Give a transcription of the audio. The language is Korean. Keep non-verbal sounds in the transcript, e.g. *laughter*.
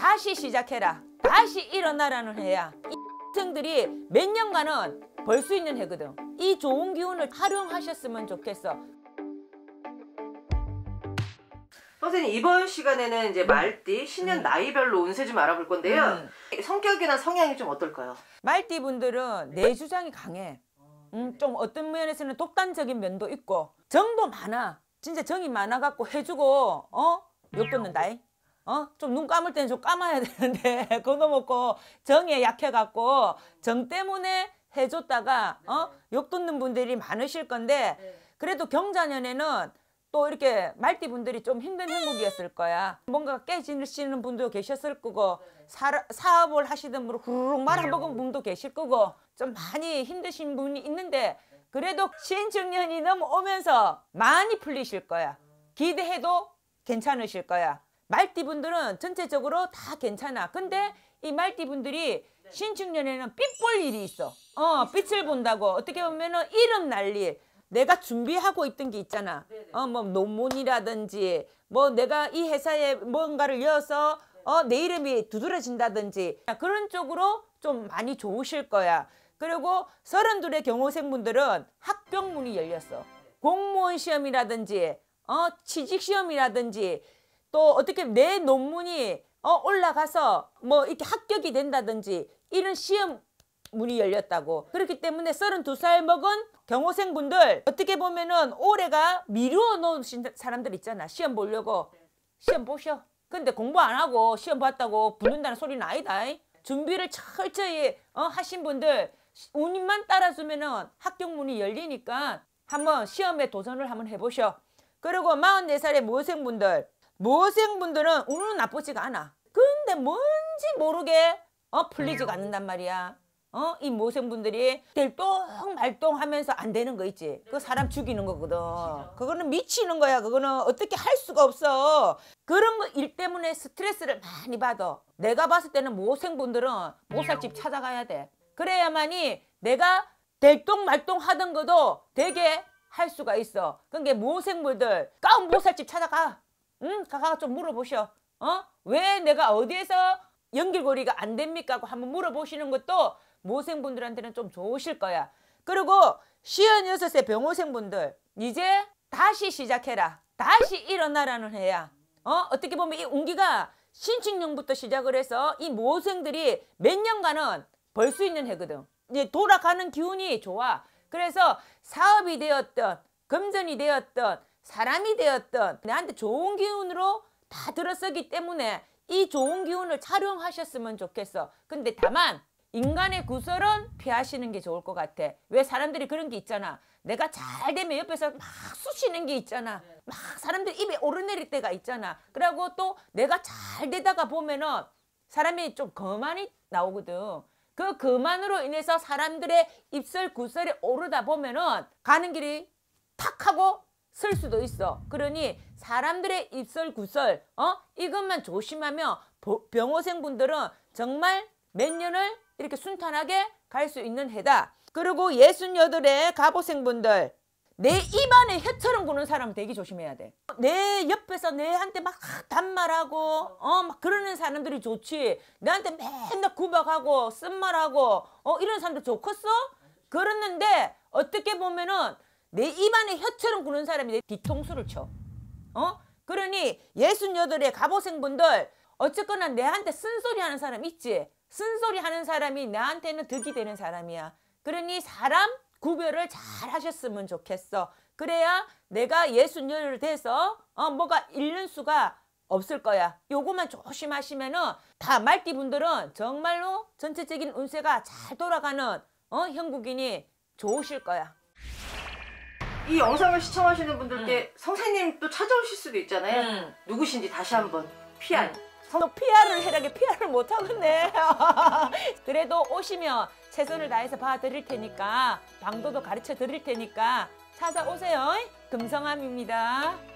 다시 시작해라 다시 일어나라는 해야 이 학생들이 몇 년간은 벌 수 있는 해거든 이 좋은 기운을 활용하셨으면 좋겠어 선생님 이번 시간에는 이제 말띠 신년 음. 나이별로 운세 좀 알아볼 건데요 음. 성격이나 성향이 좀 어떨까요? 말띠 분들은 내 주장이 강해 음, 좀 어떤 면에서는 독단적인 면도 있고 정도 많아 진짜 정이 많아갖고 해주고 어? 욕 듣는다잉 어? 좀눈 감을 때는 좀 감아야 되는데 *laughs* 그거 먹고 정에 약해갖고 정 때문에 해줬다가 어? 네. 욕 듣는 분들이 많으실 건데 네. 그래도 경자년에는 또 이렇게 말띠 분들이 좀 힘든 행복이었을 거야. 뭔가 깨지시는 분도 계셨을 거고 네. 사, 사업을 하시던 분으 후루룩 말아먹은 분도 계실 거고 좀 많이 힘드신 분이 있는데 그래도 신중년이 넘어오면서 많이 풀리실 거야. 아. 기대해도 괜찮으실 거야. 말띠분들은 전체적으로 다 괜찮아. 근데 이 말띠분들이 네. 신축년에는 삐볼 일이 있어. 어, 빛을 본다고. 어떻게 네. 보면은 이름 날리 내가 준비하고 있던 게 있잖아. 네, 어, 뭐 논문이라든지 뭐 내가 이 회사에 뭔가를 이어서 어, 내 이름이 두드러진다든지 그런 쪽으로 좀 많이 좋으실 거야. 그리고 서른둘의 경호생분들은 합격 문이 열렸어. 공무원 시험이라든지 어, 취직 시험이라든지 또 어떻게 내 논문이 어, 올라가서 뭐 이렇게 합격이 된다든지 이런 시험 문이 열렸다고 그렇기 때문에 32살 먹은 경호생분들 어떻게 보면은 올해가 미루어 놓으신 사람들 있잖아 시험 보려고 시험 보셔 근데 공부 안 하고 시험 봤다고 부른다는 소리는 아니다 준비를 철저히 어, 하신 분들 운만 임 따라주면은 합격 문이 열리니까 한번 시험에 도전을 한번 해보셔 그리고 44살의 모생분들 모생분들은 운은 나쁘지가 않아. 근데 뭔지 모르게 어 풀리지가 음. 않는단 말이야. 어 이 모생분들이 될똥 말똥하면서 안 되는 거 있지. 그 사람 죽이는 거거든. 그거는 미치는 거야. 그거는 어떻게 할 수가 없어. 그런 거일 때문에 스트레스를 많이 받아. 내가 봤을 때는 모생분들은 모살집 찾아가야 돼. 그래야만이 내가 될똥 말똥 하던 것도 되게 할 수가 있어. 그게 그러니까 모생물들 까운 모살집 찾아가. 응, 가가 좀 물어보셔. 어? 왜 내가 어디에서 연결고리가 안 됩니까? 하고 한번 물어보시는 것도 모생분들한테는 좀 좋으실 거야. 그리고 시연 여섯의 병호생분들 이제 다시 시작해라. 다시 일어나라는 해야. 어? 어떻게 보면 이 운기가 신축년부터 시작을 해서 이 모생들이 몇 년간은 벌 수 있는 해거든. 이제 돌아가는 기운이 좋아. 그래서 사업이 되었던 금전이 되었던 사람이 되었던 나한테 좋은 기운으로 다 들었었기 때문에 이 좋은 기운을 활용하셨으면 좋겠어. 근데 다만 인간의 구설은 피하시는 게 좋을 것 같아. 왜 사람들이 그런 게 있잖아. 내가 잘 되면 옆에서 막 쑤시는 게 있잖아. 네. 막 사람들 입에 오르내릴 때가 있잖아. 그러고 또 내가 잘 되다가 보면은 사람이 좀 거만이 나오거든. 그 거만으로 인해서 사람들의 입술 구설이 오르다 보면은 가는 길이 탁 하고 쓸 수도 있어. 그러니 사람들의 입설 구설 어 이것만 조심하며 병호생분들은 정말 몇 년을 이렇게 순탄하게 갈 수 있는 해다. 그리고 예순 여덟의 갑오생분들내 입안에 혀처럼 구는 사람 되게 조심해야 돼. 내 옆에서 내한테 막 단말하고 어 막 그러는 사람들이 좋지. 내한테 맨날 구박하고 쓴말하고 어 이런 사람들 좋겠어? 그러는데 어떻게 보면은 내 입안에 혀처럼 구는 사람이 내 뒤통수를 쳐. 어? 그러니 예순 여덟의 갑오생분들 어쨌거나 내한테 쓴소리 하는 사람 있지. 쓴소리 하는 사람이 나한테는 득이 되는 사람이야. 그러니 사람 구별을 잘 하셨으면 좋겠어. 그래야 내가 예순 여덟 돼서 어, 뭐가 잃는 수가 없을 거야. 요것만 조심하시면은 다 말띠 분들은 정말로 전체적인 운세가 잘 돌아가는 어, 형국인이 좋으실 거야. 이 영상을 시청하시는 분들께 음. 선생님 또 찾아오실 수도 있잖아요. 음. 누구신지 다시 한번 PR. 너 음. 피아를 해라게 PR을 못하겠네 그래도 오시면 최선을 음. 다해서 봐드릴 테니까 방도도 가르쳐 드릴 테니까 찾아오세요 금성함입니다